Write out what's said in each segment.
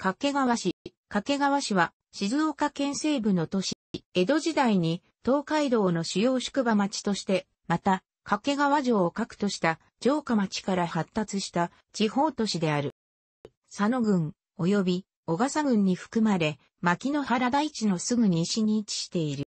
掛川市。掛川市は静岡県西部の都市、江戸時代に東海道の主要宿場町として、また、掛川城を核とした城下町から発達した地方都市である。佐野郡、及び小笠郡に含まれ、牧野原大地のすぐ西に位置している。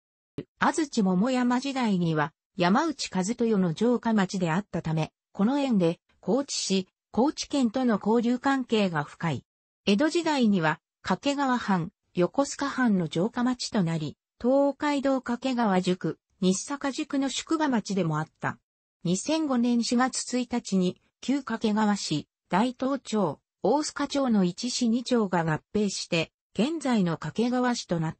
安土桃山時代には山内和豊の城下町であったため、この縁で高知市、高知県との交流関係が深い。江戸時代には、掛川藩、横須賀藩の城下町となり、東海道掛川宿、西坂宿の宿場町でもあった。2005年4月1日に、旧掛川市、大東町、大須賀町の一市二町が合併して、現在の掛川市となっ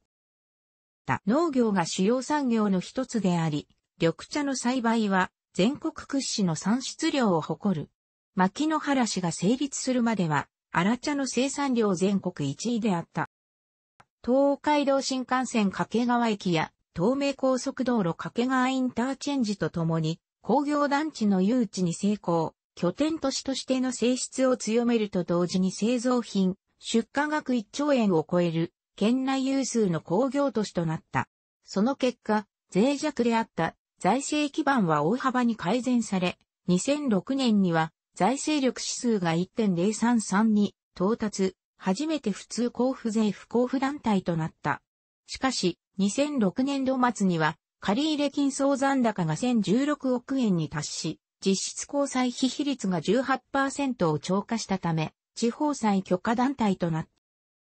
た。農業が主要産業の一つであり、緑茶の栽培は全国屈指の産出量を誇る。牧野原市が成立するまでは、荒茶の生産量全国1位であった。東海道新幹線掛川駅や東名高速道路掛川インターチェンジとともに工業団地の誘致に成功、拠点都市としての性質を強めると同時に製造品、出荷額1兆円を超える県内有数の工業都市となった。その結果、脆弱であった財政基盤は大幅に改善され、2006年には財政力指数が1.033に到達、初めて普通交付税不交付団体となった。しかし、2006年度末には、借入金総残高が1016億円に達し、実質交際費比率が18%を超過したため、地方債許可団体となっ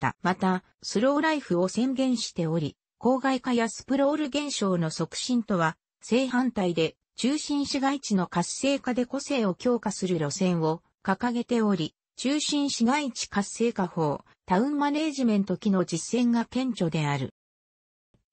た。また、スローライフを宣言しており、公害化やスプロール現象の促進とは、正反対で、中心市街地の活性化で個性を強化する路線を掲げており、中心市街地活性化法、タウンマネージメント機の実践が顕著である。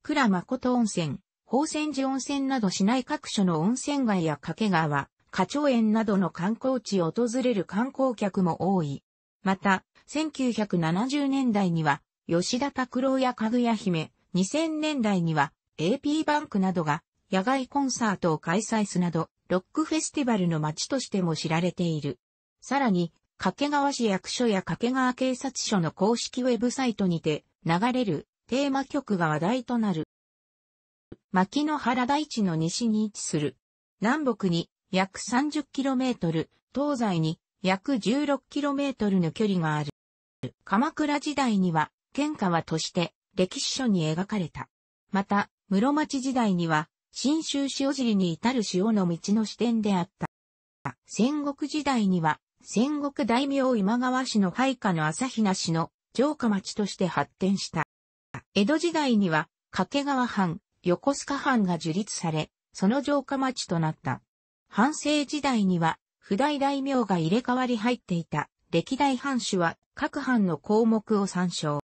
倉誠温泉、宝泉寺温泉など市内各所の温泉街や掛川、花鳥園などの観光地を訪れる観光客も多い。また、1970年代には、吉田拓郎やかぐや姫、2000年代には、AP バンクなどが野外コンサートを開催すなど、ロックフェスティバルの街としても知られている。さらに、掛川市役所や掛川警察署の公式ウェブサイトにて流れるテーマ曲が話題となる。牧野原大地の西に位置する。南北に約 30km、東西に約 16km の距離がある。鎌倉時代には、県川として歴史書に描かれた。また、室町時代には、新州塩尻に至る塩の道の支点であった。戦国時代には、戦国大名今川氏の配下の朝比奈氏の城下町として発展した。江戸時代には、掛川藩、横須賀藩が樹立され、その城下町となった。藩政時代には、不代大名が入れ替わり入っていた、歴代藩主は各藩の項目を参照。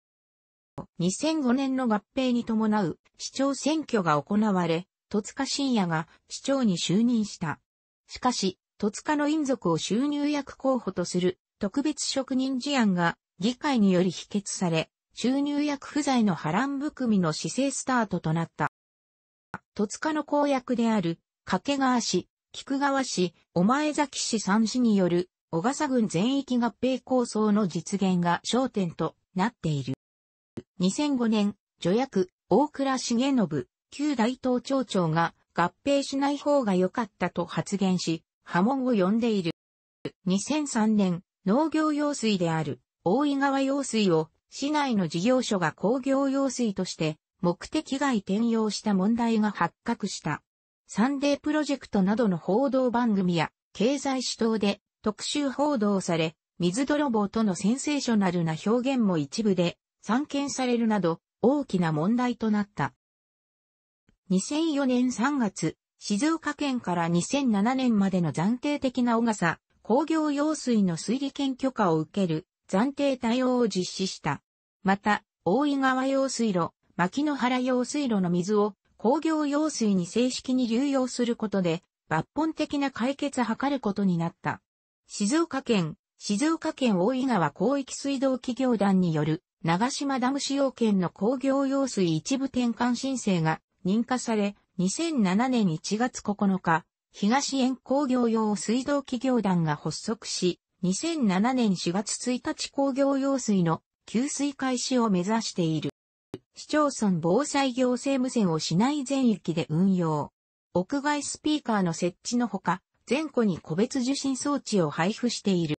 2005年の合併に伴う市長選挙が行われ、戸塚信也が市長に就任した。しかし、戸塚の姻族を収入役候補とする特別職人事案が議会により否決され、収入役不在の波乱含みの市政スタートとなった。戸塚の公約である、掛川市、菊川市、お前崎市三市による、小笠郡全域合併構想の実現が焦点となっている。2005年、助役、大倉重信、旧大東町長が合併しない方が良かったと発言し、波紋を呼んでいる。2003年、農業用水である大井川用水を市内の事業所が工業用水として目的外転用した問題が発覚した。サンデープロジェクトなどの報道番組や経済主導で特集報道され、水泥棒とのセンセーショナルな表現も一部で散見されるなど大きな問題となった。2004年3月、静岡県から2007年までの暫定的な小笠工業用水の水利権許可を受ける暫定対応を実施した。また、大井川用水路、牧野原用水路の水を工業用水に正式に流用することで抜本的な解決を図ることになった。静岡県、静岡県大井川広域水道企業団による長島ダム使用権の工業用水一部転換申請が認可され、2007年1月9日、東園工業用水道企業団が発足し、2007年4月1日工業用水の給水開始を目指している。市町村防災行政無線を市内全域で運用。屋外スピーカーの設置のほか、全戸に個別受信装置を配布している。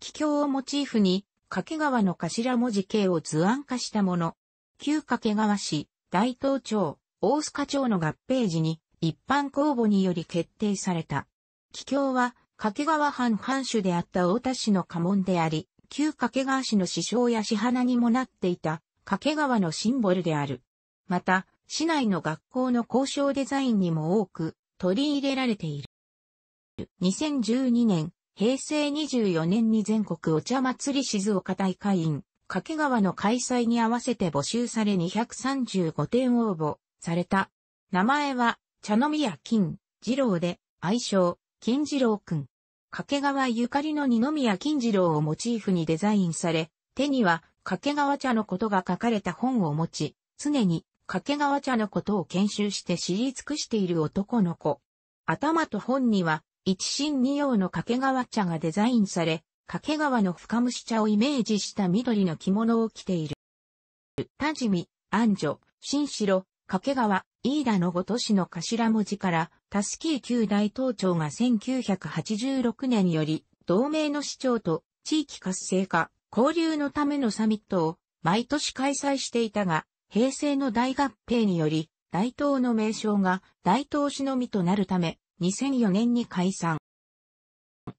気境をモチーフに、掛川の頭文字形を図案化したもの。旧掛川市、大東町、大須賀町の合併時に一般公募により決定された。帰郷は掛川藩藩主であった大田氏の家紋であり、旧掛川市の師匠や市花にもなっていた掛川のシンボルである。また、市内の学校の交渉デザインにも多く取り入れられている。2012年、平成24年に全国お茶祭り静岡大会員、掛川の開催に合わせて募集され235点応募、された。名前は、茶の宮金、次郎で、愛称、金次郎くん。掛川ゆかりの二宮金次郎をモチーフにデザインされ、手には掛川茶のことが書かれた本を持ち、常に掛川茶のことを研修して知り尽くしている男の子。頭と本には、一心二様の掛川茶がデザインされ、掛川の深蒸し茶をイメージした緑の着物を着ている。田地味、安女、新城、掛川、飯田のご都市の頭文字から、タスキー旧大東町が1986年より、同盟の市長と地域活性化、交流のためのサミットを毎年開催していたが、平成の大合併により、大東の名称が大東市のみとなるため、2004年に解散。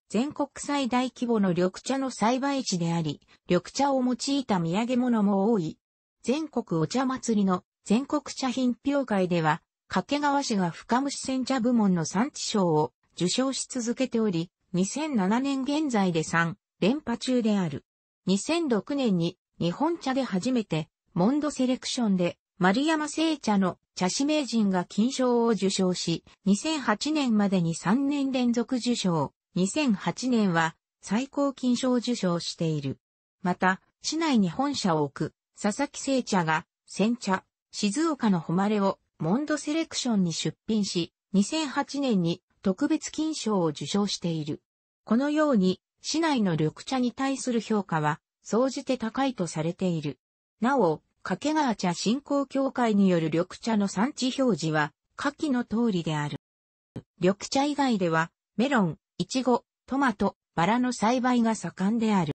全国最大規模の緑茶の栽培地であり、緑茶を用いた土産物も多い。全国お茶祭りの全国茶品評会では、掛川市が深蒸し煎茶部門の産地賞を受賞し続けており、2007年現在で3連覇中である。2006年に日本茶で初めてモンドセレクションで丸山製茶の茶師名人が金賞を受賞し、2008年までに3年連続受賞、2008年は最高金賞を受賞している。また、市内に本社を置く佐々木製茶が煎茶、静岡の誉れをモンドセレクションに出品し、2008年に特別金賞を受賞している。このように、市内の緑茶に対する評価は、総じて高いとされている。なお、掛川茶振興協会による緑茶の産地表示は、下記の通りである。緑茶以外では、メロン、イチゴ、トマト、バラの栽培が盛んである。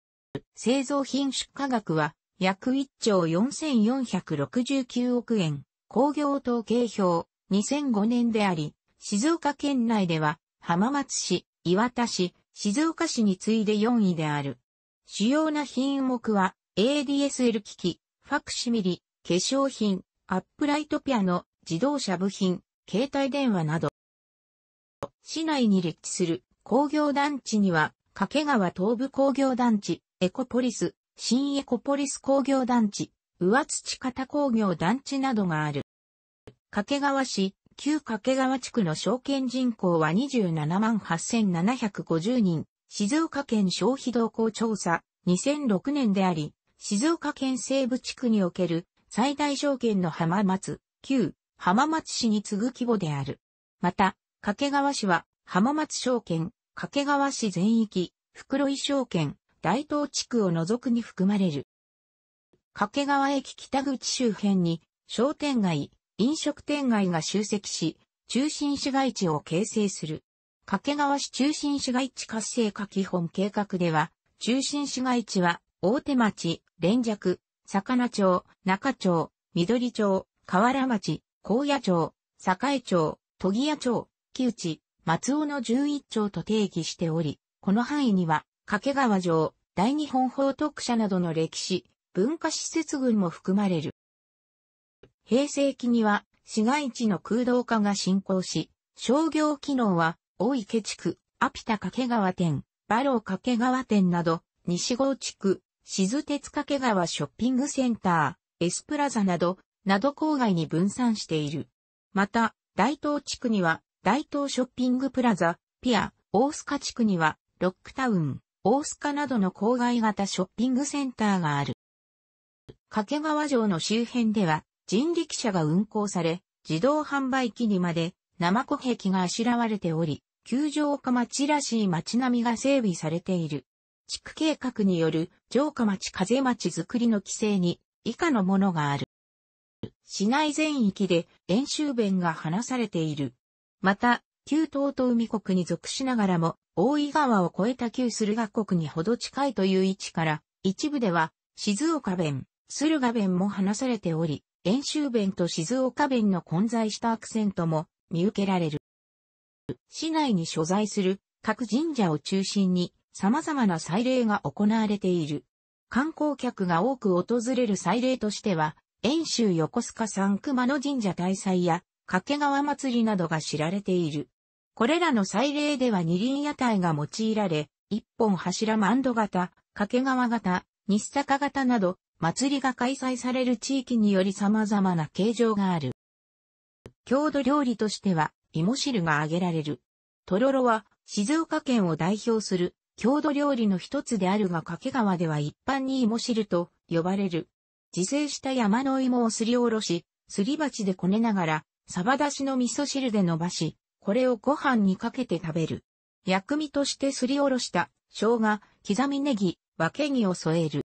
製造品出荷額は、約1兆4469億円、工業統計表、2005年であり、静岡県内では、浜松市、岩田市、静岡市に次いで4位である。主要な品目は、ADSL 機器、ファクシミリ、化粧品、アップライトピアノ、自動車部品、携帯電話など。市内に立地する工業団地には、掛川東部工業団地、エコポリス、新エコポリス工業団地、上土方工業団地などがある。掛川市、旧掛川地区の証券人口は27万8750人、静岡県消費動向調査、2006年であり、静岡県西部地区における最大証券の浜松、旧浜松市に次ぐ規模である。また、掛川市は浜松証券、掛川市全域、袋井証券、大東地区を除くに含まれる。掛川駅北口周辺に商店街、飲食店街が集積し、中心市街地を形成する。掛川市中心市街地活性化基本計画では、中心市街地は大手町、連尺、魚町、中町、緑町、河原町、高野町、栄町、都谷屋町、木内、松尾の11町と定義しており、この範囲には掛川城、大日本法徳社などの歴史、文化施設群も含まれる。平成期には市街地の空洞化が進行し、商業機能は大池地区、アピタ掛川店、バロー掛川店など、西郷地区、静鉄掛川ショッピングセンター、エスプラザなど、など郊外に分散している。また、大東地区には、大東ショッピングプラザ、ピア、大須賀地区には、ロックタウン、大須賀などの郊外型ショッピングセンターがある。掛川城の周辺では人力車が運行され、自動販売機にまで生湖壁があしらわれており、球場下町らしい町並みが整備されている。地区計画による城下町風町づくりの規制に以下のものがある。市内全域で演習弁が話されている。また、旧東東海国に属しながらも、大井川を越えた旧駿河国にほど近いという位置から、一部では、静岡弁、駿河弁も話されており、遠州弁と静岡弁の混在したアクセントも見受けられる。市内に所在する各神社を中心に様々な祭礼が行われている。観光客が多く訪れる祭礼としては、遠州横須賀三熊野神社大祭や掛川祭りなどが知られている。これらの祭礼では二輪屋台が用いられ、一本柱マンド型、掛川型、西坂型など、祭りが開催される地域により様々な形状がある。郷土料理としては、芋汁が挙げられる。とろろは、静岡県を代表する郷土料理の一つであるが掛川では一般に芋汁と呼ばれる。自生した山の芋をすりおろし、すり鉢でこねながら、サバ出しの味噌汁で伸ばし、これをご飯にかけて食べる。薬味としてすりおろした生姜、刻みネギ、わけぎを添える。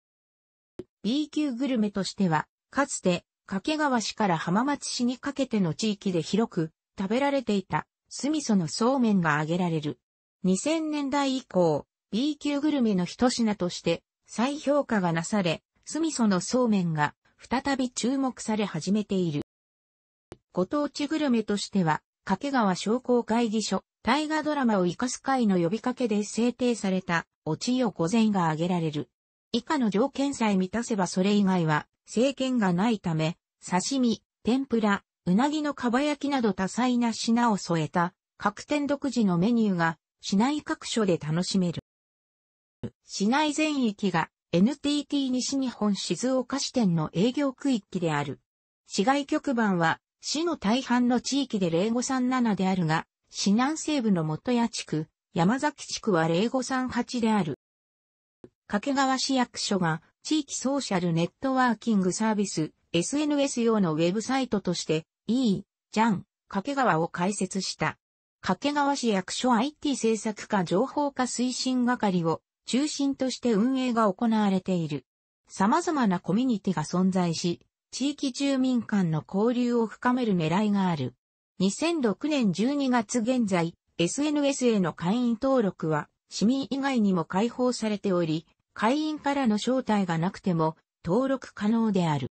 B 級グルメとしては、かつて掛川市から浜松市にかけての地域で広く食べられていた酢味噌のそうめんが挙げられる。2000年代以降、B 級グルメの一品として再評価がなされ、酢味噌のそうめんが再び注目され始めている。ご当地グルメとしては、掛川商工会議所、大河ドラマを活かす会の呼びかけで制定された、おちよ御前が挙げられる。以下の条件さえ満たせばそれ以外は、政権がないため、刺身、天ぷら、うなぎのかば焼きなど多彩な品を添えた、各店独自のメニューが、市内各所で楽しめる。市内全域が NTT 西日本静岡支店の営業区域である。市外局番は市の大半の地域で0537であるが、市南西部の元谷地区、山崎地区は0538である。掛川市役所が地域ソーシャルネットワーキングサービス SNS 用のウェブサイトとして E、ジャン、掛川を開設した。掛川市役所 IT 政策課情報化推進係を中心として運営が行われている。様々なコミュニティが存在し、地域住民間の交流を深める狙いがある。2006年12月現在、SNS への会員登録は市民以外にも開放されており、会員からの招待がなくても登録可能である。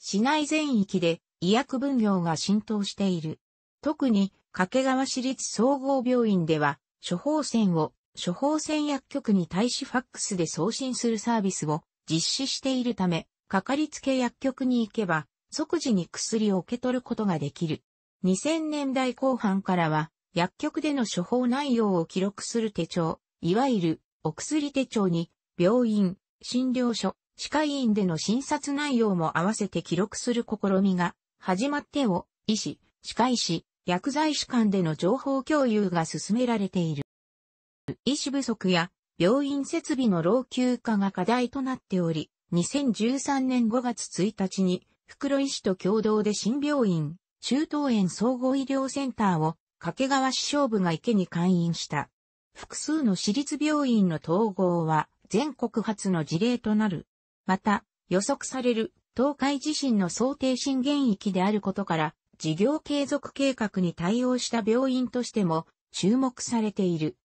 市内全域で医薬分業が浸透している。特に掛川市立総合病院では処方箋を処方箋薬局に対しファックスで送信するサービスを実施しているため、かかりつけ薬局に行けば、即時に薬を受け取ることができる。2000年代後半からは、薬局での処方内容を記録する手帳、いわゆるお薬手帳に、病院、診療所、歯科医院での診察内容も合わせて記録する試みが始まってを、医師、歯科医師、薬剤師間での情報共有が進められている。医師不足や病院設備の老朽化が課題となっており、2013年5月1日に、袋井市と共同で新病院、中東園総合医療センターを、掛川市消部が池に開院した。複数の私立病院の統合は、全国初の事例となる。また、予測される、東海地震の想定震源域であることから、事業継続計画に対応した病院としても、注目されている。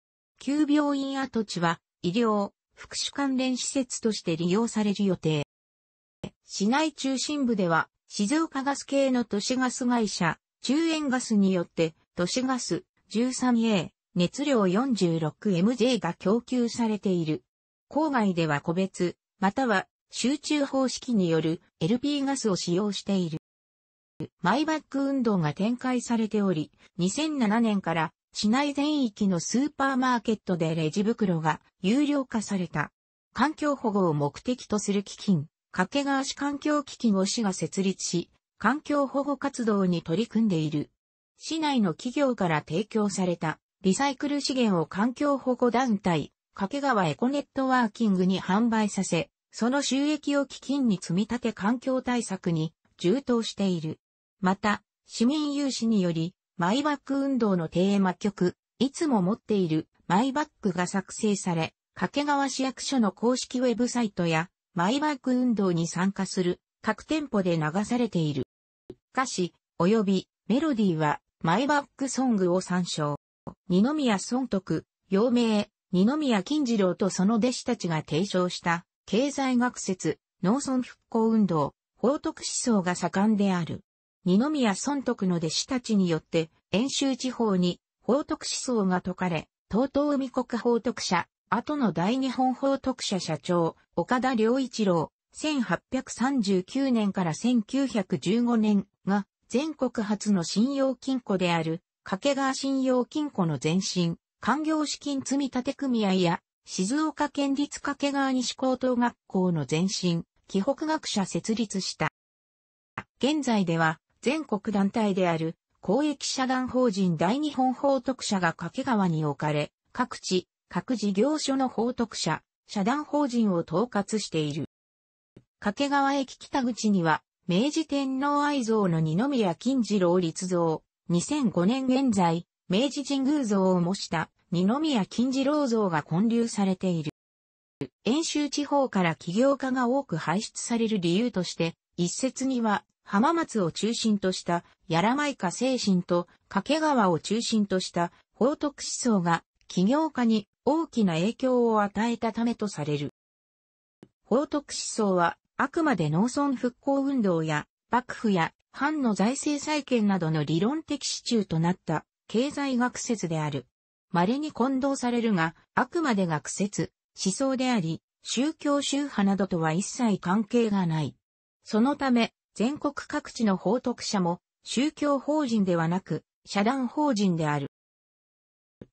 旧病院跡地は、医療、福祉関連施設として利用される予定。市内中心部では、静岡ガス系の都市ガス会社、中円ガスによって、都市ガス 13A、熱量 46MJ が供給されている。郊外では個別、または集中方式による LP ガスを使用している。マイバック運動が展開されており、2007年から市内全域のスーパーマーケットでレジ袋が有料化された。環境保護を目的とする基金、掛川市環境基金を市が設立し、環境保護活動に取り組んでいる。市内の企業から提供されたリサイクル資源を環境保護団体、掛川エコネットワーキングに販売させ、その収益を基金に積み立て環境対策に充当している。また、市民有志によりマイバック運動のテーマ曲、いつも持っているマイバックが作成され、掛川市役所の公式ウェブサイトや、マイバック運動に参加する各店舗で流されている。歌詞、及びメロディーは、マイバックソングを参照。二宮尊徳、陽明、二宮金次郎とその弟子たちが提唱した、経済学説、農村復興運動、報徳思想が盛んである。二宮尊徳の弟子たちによって、遠州地方に法徳思想が解かれ、東東海国法徳社、後の大日本法徳社社長、岡田良一郎、1839年から1915年が、全国初の信用金庫である、掛川信用金庫の前身、官業資金積立組合や、静岡県立掛川西高等学校の前身、紀北学者設立した。現在では、全国団体である公益社団法人大日本法徳社が掛川に置かれ、各地、各事業所の法徳社、社団法人を統括している。掛川駅北口には、明治天皇愛像の二宮金次郎立像、2005年現在、明治神宮像を模した二宮金次郎像が建立されている。遠州地方から起業家が多く輩出される理由として、一説には浜松を中心とした、やらまいか精神と、掛川を中心とした、法徳思想が、起業家に大きな影響を与えたためとされる。法徳思想は、あくまで農村復興運動や、幕府や、藩の財政再建などの理論的支柱となった、経済学説である。稀に混同されるが、あくまで学説、思想であり、宗教宗派などとは一切関係がない。そのため、全国各地の法徳者も、宗教法人ではなく、社団法人である。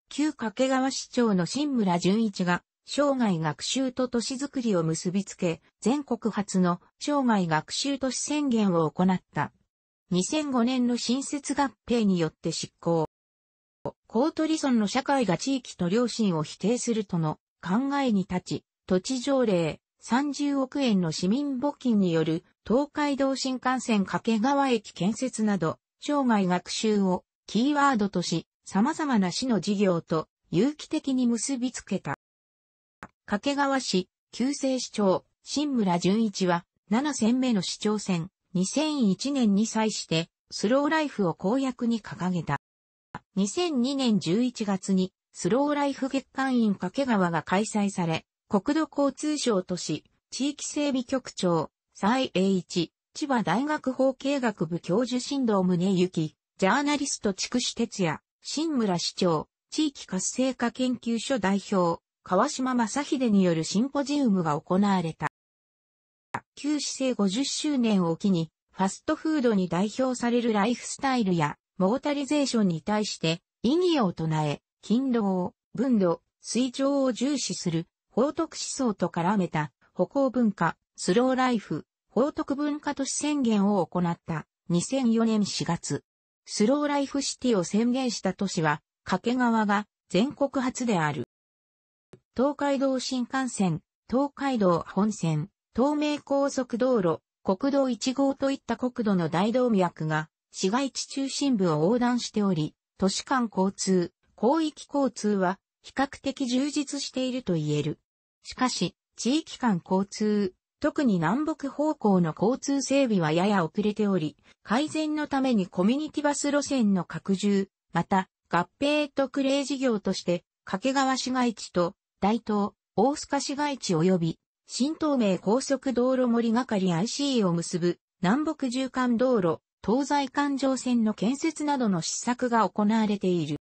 旧掛川市長の新村淳一が、生涯学習と都市づくりを結びつけ、全国初の生涯学習都市宣言を行った。2005年の新設合併によって執行。コートリソンの社会が地域と良心を否定するとの考えに立ち、土地条例、30億円の市民募金による東海道新幹線掛川駅建設など、生涯学習をキーワードとし、様々な市の事業と有機的に結びつけた。掛川市、旧政市長、新村淳一は、7選目の市長選、2001年に際して、スローライフを公約に掲げた。2002年11月に、スローライフ月間員掛川が開催され、国土交通省都市、地域整備局長、蔡栄一、千葉大学法経学部教授新藤宗幸、ジャーナリスト筑紫哲也、新村市長、地域活性化研究所代表、川島正秀によるシンポジウムが行われた。旧市制50周年を機に、ファストフードに代表されるライフスタイルや、モータリゼーションに対して、意義を唱え、勤労、分度、水上を重視する報徳思想と絡めた、歩行文化、スローライフ、報徳文化都市宣言を行った、2004年4月。スローライフシティを宣言した都市は、掛川が全国初である。東海道新幹線、東海道本線、東名高速道路、国道1号といった国土の大動脈が、市街地中心部を横断しており、都市間交通、広域交通は比較的充実していると言える。しかし、地域間交通、特に南北方向の交通整備はやや遅れており、改善のためにコミュニティバス路線の拡充、また、合併特例事業として、掛川市街地と大東、大須賀市街地及び、新東名高速道路森係 IC を結ぶ南北縦貫道路、東西環状線の建設などの施策が行われている。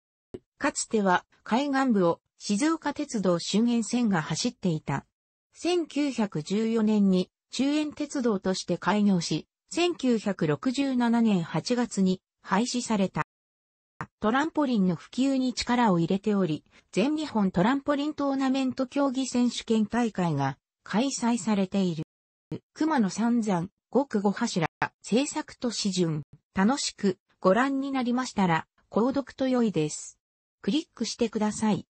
かつては海岸部を静岡鉄道周辺線が走っていた。1914年に中園鉄道として開業し、1967年8月に廃止された。トランポリンの普及に力を入れており、全日本トランポリントーナメント競技選手権大会が開催されている。熊野三山、極区5柱、制作と指順、楽しくご覧になりましたら、購読と良いです。クリックしてください。